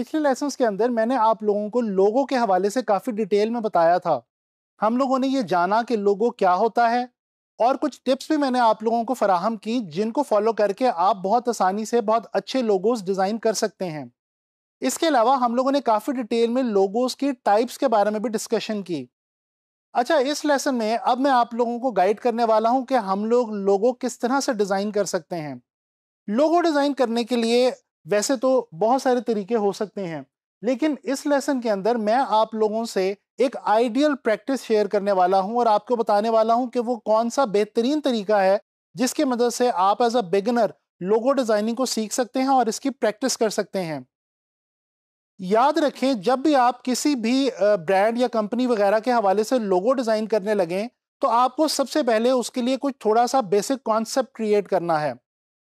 पिछले लेसन के अंदर मैंने आप लोगों को लोगों के हवाले से काफ़ी डिटेल में बताया था हम लोगों ने ये जाना कि लोगो क्या होता है और कुछ टिप्स भी मैंने आप लोगों को फराहम की जिनको फॉलो करके आप बहुत आसानी से बहुत अच्छे लोगोस डिज़ाइन कर सकते हैं इसके अलावा हम लोगों ने काफ़ी डिटेल में लोगोस की टाइप्स के बारे में भी डिस्कशन की अच्छा इस लेसन में अब मैं आप लोगों को गाइड करने वाला हूँ कि हम लोग लोगो किस तरह से डिज़ाइन कर सकते हैं लोगो डिज़ाइन करने के लिए वैसे तो बहुत सारे तरीके हो सकते हैं लेकिन इस लेसन के अंदर मैं आप लोगों से एक आइडियल प्रैक्टिस शेयर करने वाला हूं और आपको बताने वाला हूं कि वो कौन सा बेहतरीन तरीका है जिसके मदद से आप as a beginner logo designing को सीख सकते हैं और इसकी प्रैक्टिस कर सकते हैं याद रखें जब भी आप किसी भी ब्रांड या कंपनी वगैरह के हवाले से लोगो डिज़ाइन करने लगें तो आपको सबसे पहले उसके लिए कुछ थोड़ा सा बेसिक कॉन्सेप्ट क्रिएट करना है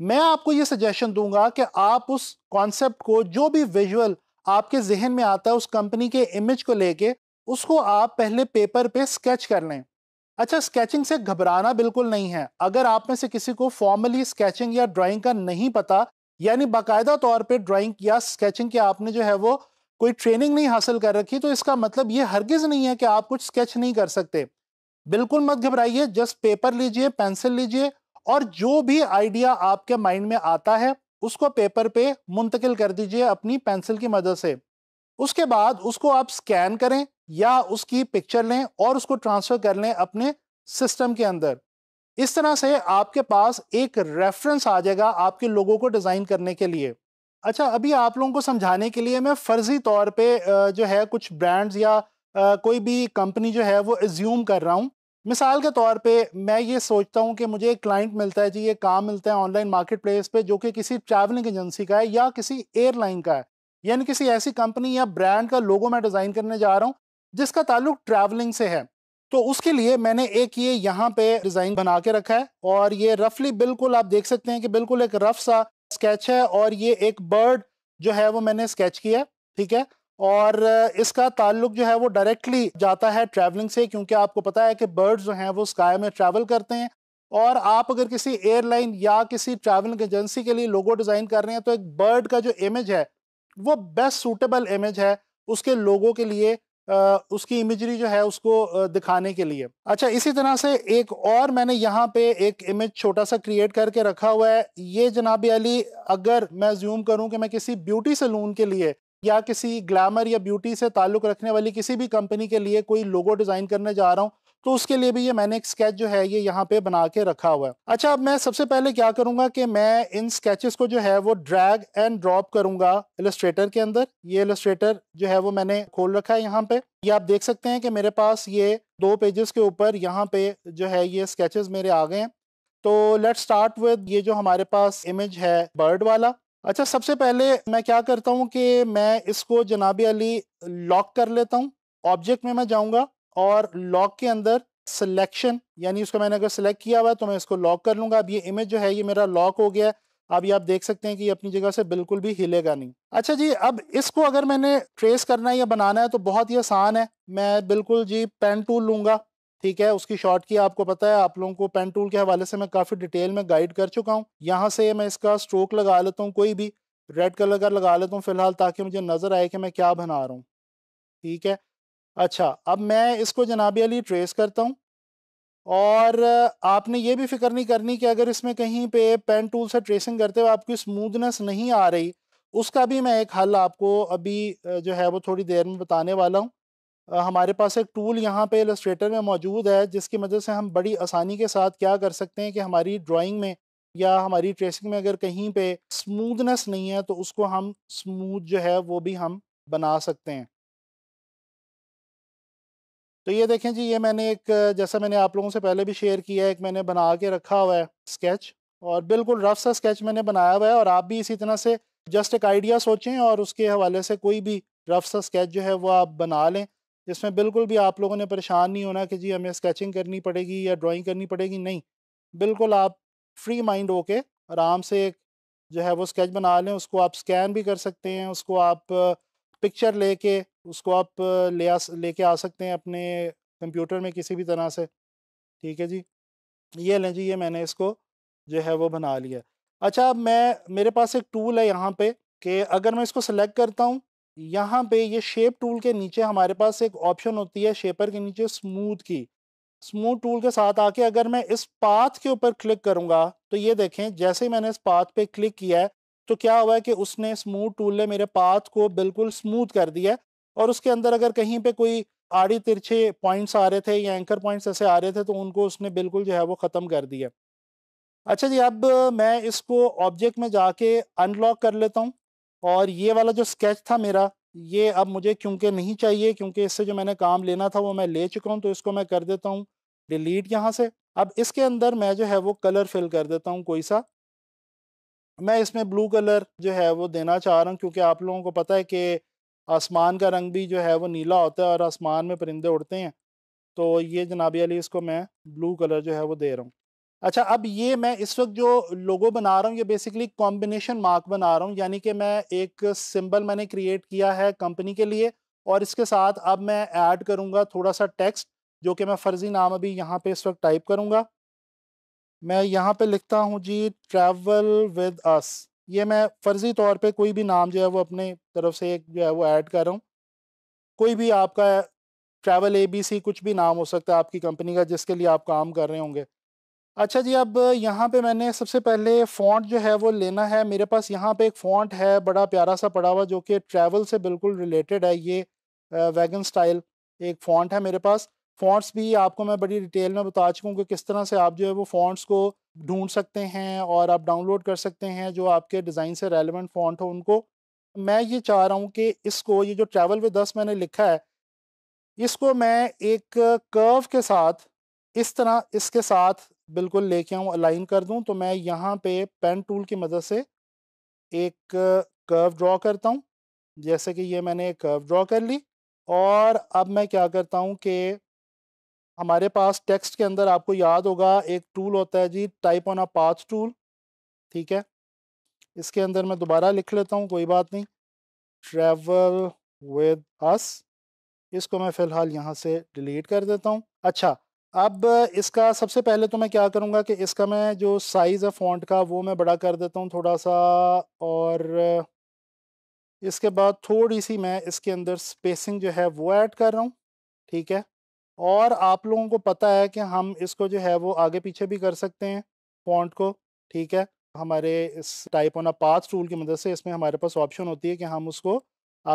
मैं आपको ये सजेशन दूंगा कि आप उस कॉन्सेप्ट को जो भी विजुअल आपके जहन में आता है उस कंपनी के इमेज को लेके उसको आप पहले पेपर पे स्केच कर लें अच्छा स्केचिंग से घबराना बिल्कुल नहीं है अगर आप में से किसी को फॉर्मली स्केचिंग या ड्राइंग का नहीं पता यानी बाकायदा तौर पे ड्राइंग या स्केचिंग की आपने जो है वो कोई ट्रेनिंग नहीं हासिल कर रखी तो इसका मतलब ये हरगिज नहीं है कि आप कुछ स्केच नहीं कर सकते बिल्कुल मत घबराइए जस्ट पेपर लीजिए पेंसिल लीजिए और जो भी आइडिया आपके माइंड में आता है उसको पेपर पे मुंतकिल कर दीजिए अपनी पेंसिल की मदद से उसके बाद उसको आप स्कैन करें या उसकी पिक्चर लें और उसको ट्रांसफ़र कर लें अपने सिस्टम के अंदर इस तरह से आपके पास एक रेफरेंस आ जाएगा आपके लोगों को डिज़ाइन करने के लिए अच्छा अभी आप लोगों को समझाने के लिए मैं फ़र्ज़ी तौर पे जो है कुछ ब्रांड्स या कोई भी कंपनी जो है वो एज्यूम कर रहा हूँ मिसाल के तौर पे मैं ये सोचता हूँ कि मुझे एक क्लाइंट मिलता है जी ये काम मिलता है ऑनलाइन मार्केट प्लेस पर जो कि किसी ट्रैवलिंग एजेंसी का है या किसी एयरलाइन का है यानी किसी ऐसी कंपनी या ब्रांड का लोगो मैं डिज़ाइन करने जा रहा हूँ जिसका ताल्लुक ट्रैवलिंग से है तो उसके लिए मैंने एक ये यहाँ पे डिज़ाइन बना के रखा है और ये रफली बिल्कुल आप देख सकते हैं कि बिल्कुल एक रफ सा स्केच है और ये एक बर्ड जो है वो मैंने स्केच किया ठीक है और इसका ताल्लुक जो है वो डायरेक्टली जाता है ट्रैवलिंग से क्योंकि आपको पता है कि बर्ड्स जो हैं वो स्काई में ट्रैवल करते हैं और आप अगर किसी एयरलाइन या किसी ट्रैवलिंग एजेंसी के लिए लोगो डिज़ाइन कर रहे हैं तो एक बर्ड का जो इमेज है वो बेस्ट सूटेबल इमेज है उसके लोगों के लिए उसकी इमेजरी जो है उसको दिखाने के लिए अच्छा इसी तरह से एक और मैंने यहाँ पे एक इमेज छोटा सा क्रिएट करके रखा हुआ है ये जनाब अली अगर मैं ज्यूम करूँ कि मैं किसी ब्यूटी सलून के लिए या किसी ग्लैमर या ब्यूटी से ताल्लुक़ रखने वाली किसी भी कंपनी के लिए कोई लोगो डिज़ाइन करने जा रहा हूँ तो उसके लिए भी ये मैंने एक स्केच जो है ये यहाँ पे बना के रखा हुआ है अच्छा अब मैं सबसे पहले क्या करूंगा कि मैं इन स्केचेस को जो है वो ड्रैग एंड ड्रॉप करूंगा इलस्ट्रेटर के अंदर ये इलस्ट्रेटर जो है वो मैंने खोल रखा है यहाँ पे ये आप देख सकते हैं कि मेरे पास ये दो पेजेस के ऊपर यहाँ पे जो है ये स्केचेस मेरे आ गए हैं तो लेट स्टार्ट विद ये जो हमारे पास इमेज है बर्ड वाला अच्छा सबसे पहले मैं क्या करता हूँ कि मैं इसको जनाब अली लॉक कर लेता हूँ ऑब्जेक्ट में मैं जाऊँगा और लॉक के अंदर सिलेक्शन यानी उसको मैंने अगर सिलेक्ट किया हुआ है तो मैं इसको लॉक कर लूँगा अब ये इमेज जो है ये मेरा लॉक हो गया है अभी आप देख सकते हैं कि ये अपनी जगह से बिल्कुल भी हिलेगा नहीं अच्छा जी अब इसको अगर मैंने ट्रेस करना है या बनाना है तो बहुत ही आसान है मैं बिल्कुल जी पेन टूल लूँगा ठीक है उसकी शॉर्ट की आपको पता है आप लोगों को पेन टूल के हवाले से मैं काफ़ी डिटेल में गाइड कर चुका हूँ यहाँ से मैं इसका स्ट्रोक लगा लेता हूँ कोई भी रेड कलर का लगा लेता हूँ फ़िलहाल ताकि मुझे नज़र आए कि मैं क्या बना रहा हूँ ठीक है अच्छा अब मैं इसको जनाब अली ट्रेस करता हूँ और आपने ये भी फिक्र नहीं करनी कि अगर इसमें कहीं पे पेन टूल से ट्रेसिंग करते हुए आपकी स्मूदनेस नहीं आ रही उसका भी मैं एक हल आपको अभी जो है वो थोड़ी देर में बताने वाला हूँ हमारे पास एक टूल यहाँ पे एलस्ट्रेटर में मौजूद है जिसकी मदद से हम बड़ी आसानी के साथ क्या कर सकते हैं कि हमारी ड्राइंग में या हमारी ट्रेसिंग में अगर कहीं पे स्मूदनेस नहीं है तो उसको हम स्मूद जो है वो भी हम बना सकते हैं तो ये देखें जी ये मैंने एक जैसा मैंने आप लोगों से पहले भी शेयर किया है एक मैंने बना के रखा हुआ है स्केच और बिल्कुल रफ सा स्केच मैंने बनाया हुआ है और आप भी इसी तरह से जस्ट एक आइडिया सोचें और उसके हवाले से कोई भी रफ सा स्केच जो है वो आप बना लें इसमें बिल्कुल भी आप लोगों ने परेशान नहीं होना कि जी हमें स्केचिंग करनी पड़ेगी या ड्राइंग करनी पड़ेगी नहीं बिल्कुल आप फ्री माइंड होके आराम से एक जो है वो स्केच बना लें उसको आप स्कैन भी कर सकते हैं उसको आप पिक्चर लेके उसको आप ले आ लेके आ सकते हैं अपने कंप्यूटर में किसी भी तरह से ठीक है जी ये लें जी ये मैंने इसको जो है वो बना लिया अच्छा मैं मेरे पास एक टूल है यहाँ पे कि अगर मैं इसको सेलेक्ट करता हूँ यहाँ पे ये शेप टूल के नीचे हमारे पास एक ऑप्शन होती है शेपर के नीचे स्मूथ की स्मूथ टूल के साथ आके अगर मैं इस पाथ के ऊपर क्लिक करूँगा तो ये देखें जैसे ही मैंने इस पाथ पे क्लिक किया है तो क्या हुआ है कि उसने स्मूथ टूल ने मेरे पाथ को बिल्कुल स्मूथ कर दिया और उसके अंदर अगर कहीं पे कोई आड़ी तिरछे पॉइंट्स आ रहे थे या एंकर पॉइंट्स ऐसे आ रहे थे तो उनको उसने बिल्कुल जो है वो ख़त्म कर दिया अच्छा जी अब मैं इसको ऑब्जेक्ट में जाके अनलॉक कर लेता हूँ और ये वाला जो स्केच था मेरा ये अब मुझे क्योंकि नहीं चाहिए क्योंकि इससे जो मैंने काम लेना था वो मैं ले चुका हूँ तो इसको मैं कर देता हूँ डिलीट यहाँ से अब इसके अंदर मैं जो है वो कलर फिल कर देता हूँ कोई सा मैं इसमें ब्लू कलर जो है वो देना चाह रहा हूँ क्योंकि आप लोगों को पता है कि आसमान का रंग भी जो है वो नीला होता है और आसमान में परिंदे उड़ते हैं तो ये जनाबी अली इसको मैं ब्लू कलर जो है वो दे रहा हूँ अच्छा अब ये मैं इस वक्त जो लोगो बना रहा हूँ ये बेसिकली कॉम्बिनेशन मार्क बना रहा हूँ यानी कि मैं एक सिंबल मैंने क्रिएट किया है कंपनी के लिए और इसके साथ अब मैं ऐड करूँगा थोड़ा सा टेक्स्ट जो कि मैं फर्जी नाम अभी यहाँ पे इस वक्त टाइप करूँगा मैं यहाँ पे लिखता हूँ जी ट्रैवल विद अस ये मैं फर्जी तौर पर कोई भी नाम जो है वो अपने तरफ से एक जो है वो ऐड कर रहा हूँ कोई भी आपका ट्रैवल ए कुछ भी नाम हो सकता है आपकी कंपनी का जिसके लिए आप काम कर रहे होंगे अच्छा जी अब यहाँ पे मैंने सबसे पहले फ़ॉन्ट जो है वो लेना है मेरे पास यहाँ पे एक फ़ॉन्ट है बड़ा प्यारा सा पड़ा हुआ जो कि ट्रैवल से बिल्कुल रिलेटेड है ये वैगन स्टाइल एक फ़ॉन्ट है मेरे पास फ़ॉन्ट्स भी आपको मैं बड़ी डिटेल में बता चुका हूँ कि किस तरह से आप जो है वो फ़ॉन्ट्स को ढूंढ सकते हैं और आप डाउनलोड कर सकते हैं जो आपके डिज़ाइन से रेलिवेंट फ़ॉन्ट हो उनको मैं ये चाह रहा हूँ कि इसको ये जो ट्रैवल वे दस मैंने लिखा है इसको मैं एक कर्व के साथ इस तरह इसके साथ बिल्कुल लेके आऊँ अलाइन कर दूँ तो मैं यहाँ पे पेन टूल की मदद से एक कर्व ड्रॉ करता हूँ जैसे कि ये मैंने कर्व ड्रॉ कर ली और अब मैं क्या करता हूँ कि हमारे पास टेक्स्ट के अंदर आपको याद होगा एक टूल होता है जी type on a path tool ठीक है इसके अंदर मैं दोबारा लिख लेता हूँ कोई बात नहीं ट्रेवल विद अस इसको मैं फ़िलहाल यहाँ से डिलीट कर देता हूँ अच्छा अब इसका सबसे पहले तो मैं क्या करूँगा कि इसका मैं जो साइज़ है फ़ॉन्ट का वो मैं बड़ा कर देता हूँ थोड़ा सा और इसके बाद थोड़ी सी मैं इसके अंदर स्पेसिंग जो है वो ऐड कर रहा हूँ ठीक है और आप लोगों को पता है कि हम इसको जो है वो आगे पीछे भी कर सकते हैं फ़ॉन्ट को ठीक है हमारे इस टाइप ऑन पाथ टूल की मदद से इसमें हमारे पास ऑप्शन होती है कि हम उसको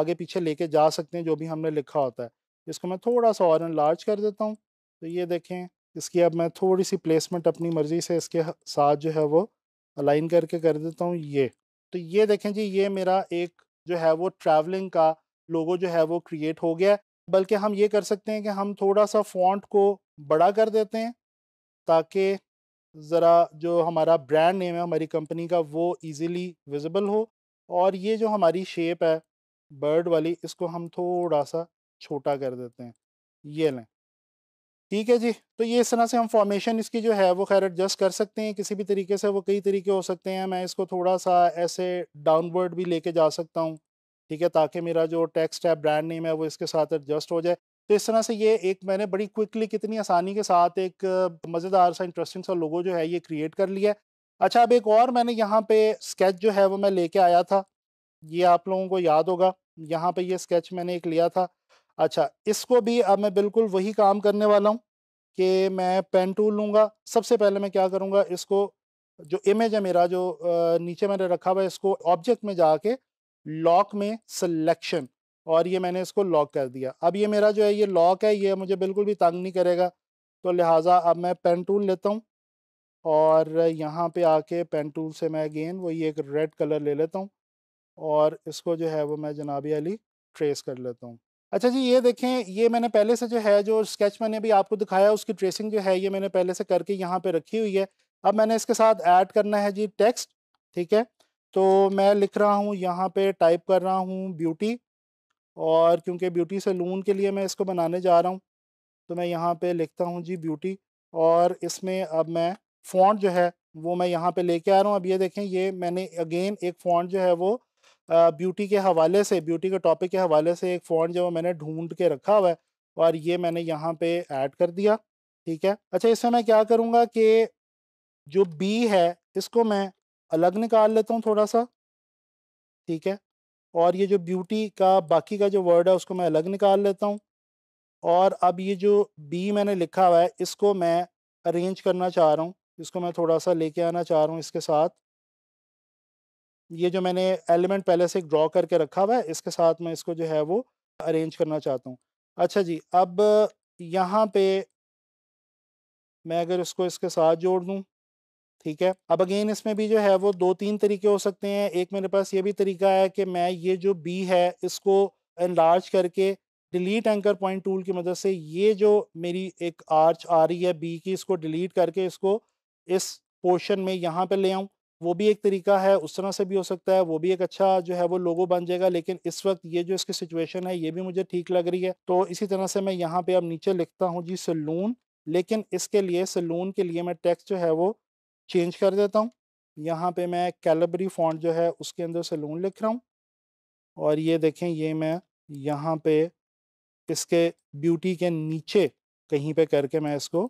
आगे पीछे लेके जा सकते हैं जो भी हमने लिखा होता है इसको मैं थोड़ा सा और लार्ज कर देता हूँ तो ये देखें इसकी अब मैं थोड़ी सी प्लेसमेंट अपनी मर्ज़ी से इसके साथ जो है वो अलाइन करके कर देता हूँ ये तो ये देखें जी ये मेरा एक जो है वो ट्रैवलिंग का लोगो जो है वो क्रिएट हो गया बल्कि हम ये कर सकते हैं कि हम थोड़ा सा फॉन्ट को बड़ा कर देते हैं ताकि ज़रा जो हमारा ब्रांड नेम है हमारी कंपनी का वो इजीली विजिबल हो और ये जो हमारी शेप है बर्ड वाली इसको हम थोड़ा सा छोटा कर देते हैं ये लें ठीक है जी तो ये इस तरह से हम फॉर्मेशन इसकी जो है वो खैर एडजस्ट कर सकते हैं किसी भी तरीके से वो कई तरीके हो सकते हैं मैं इसको थोड़ा सा ऐसे डाउनवर्ड भी लेके जा सकता हूँ ठीक है ताकि मेरा जो टेक्स्ट है ब्रांड नेम है वो इसके साथ एडजस्ट हो जाए तो इस तरह से ये एक मैंने बड़ी क्विकली कितनी आसानी के साथ एक मज़ेदार सा इंटरेस्टिंग सा लोगो जो है ये क्रिएट कर लिया अच्छा अब एक और मैंने यहाँ पे स्केच जो है वो मैं लेके आया था ये आप लोगों को याद होगा यहाँ पे ये स्केच मैंने एक लिया था अच्छा इसको भी अब मैं बिल्कुल वही काम करने वाला हूँ कि मैं पेन टूल लूँगा सबसे पहले मैं क्या करूँगा इसको जो इमेज है मेरा जो नीचे मैंने रखा हुआ है इसको ऑब्जेक्ट में जाके लॉक में सिलेक्शन और ये मैंने इसको लॉक कर दिया अब ये मेरा जो है ये लॉक है ये मुझे बिल्कुल भी तंग नहीं करेगा तो लिहाजा अब मैं पेन टूल लेता हूँ और यहाँ पे आके पेन टूल से मैं अगेन वही एक रेड कलर ले लेता हूँ और इसको जो है वो मैं जनाब अली ट्रेस कर लेता हूँ अच्छा जी ये देखें ये मैंने पहले से जो है जो स्केच मैंने भी आपको दिखाया उसकी ट्रेसिंग जो है ये मैंने पहले से करके यहाँ पे रखी हुई है अब मैंने इसके साथ ऐड करना है जी टेक्स्ट ठीक है तो मैं लिख रहा हूँ यहाँ पे टाइप कर रहा हूँ ब्यूटी और क्योंकि ब्यूटी से लून के लिए मैं इसको बनाने जा रहा हूँ तो मैं यहाँ पर लिखता हूँ जी ब्यूटी और इसमें अब मैं फ़ॉन्ट जो है वो मैं यहाँ पर लेके आ रहा हूँ अब ये देखें ये मैंने अगेन एक फ़ॉन्ट जो है वो ब्यूटी के हवाले से ब्यूटी के टॉपिक के हवाले से एक फ़ॉन्ट जो मैंने ढूंढ के रखा हुआ है और ये मैंने यहाँ पे ऐड कर दिया ठीक है अच्छा इसमें मैं क्या करूँगा कि जो बी है इसको मैं अलग निकाल लेता हूँ थोड़ा सा ठीक है और ये जो ब्यूटी का बाकी का जो वर्ड है उसको मैं अलग निकाल लेता हूँ और अब ये जो बी मैंने लिखा हुआ है इसको मैं अरेंज करना चाह रहा हूँ इसको मैं थोड़ा सा लेके आना चाह रहा हूँ इसके साथ ये जो मैंने एलिमेंट पहले से ड्रॉ करके रखा हुआ है इसके साथ मैं इसको जो है वो अरेंज करना चाहता हूँ अच्छा जी अब यहाँ पे मैं अगर इसको इसके साथ जोड़ दूँ ठीक है अब अगेन इसमें भी जो है वो दो तीन तरीके हो सकते हैं एक मेरे पास ये भी तरीका है कि मैं ये जो बी है इसको एनलार्ज करके डिलीट एंकर पॉइंट टूल की मदद से ये जो मेरी एक आर्च आ रही है बी की इसको डिलीट करके इसको इस पोर्शन में यहाँ पे ले आऊँ वो भी एक तरीका है उस तरह से भी हो सकता है वो भी एक अच्छा जो है वो लोगो बन जाएगा लेकिन इस वक्त ये जो इसकी सिचुएशन है ये भी मुझे ठीक लग रही है तो इसी तरह से मैं यहाँ पे अब नीचे लिखता हूँ जी सलून लेकिन इसके लिए सलून के लिए मैं टेक्स्ट जो है वो चेंज कर देता हूँ यहाँ पे मैं कैलबरी फॉन्ट जो है उसके अंदर सलून लिख रहा हूँ और ये देखें ये मैं यहाँ पे इसके ब्यूटी के नीचे कहीं पे करके मैं इसको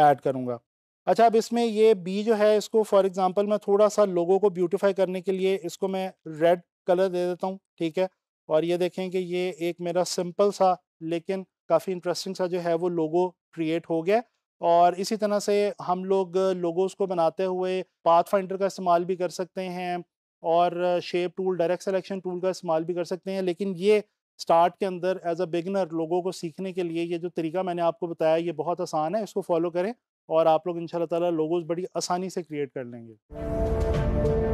ऐड करूँगा अच्छा अब इसमें ये बी जो है इसको फॉर एग्जांपल मैं थोड़ा सा लोगों को ब्यूटीफाई करने के लिए इसको मैं रेड कलर दे देता हूँ ठीक है और ये देखें कि ये एक मेरा सिंपल सा लेकिन काफ़ी इंटरेस्टिंग सा जो है वो लोगो क्रिएट हो गया और इसी तरह से हम लोग लोगोस को बनाते हुए पाथ फाइंडर का इस्तेमाल भी कर सकते हैं और shape tool direct selection tool का इस्तेमाल भी कर सकते हैं लेकिन ये स्टार्ट के अंदर एज अ बिगिनर लोगों को सीखने के लिए ये जो तरीका मैंने आपको बताया ये बहुत आसान है इसको फॉलो करें और आप लोग इन ताला लोगोज़ बड़ी आसानी से क्रिएट कर लेंगे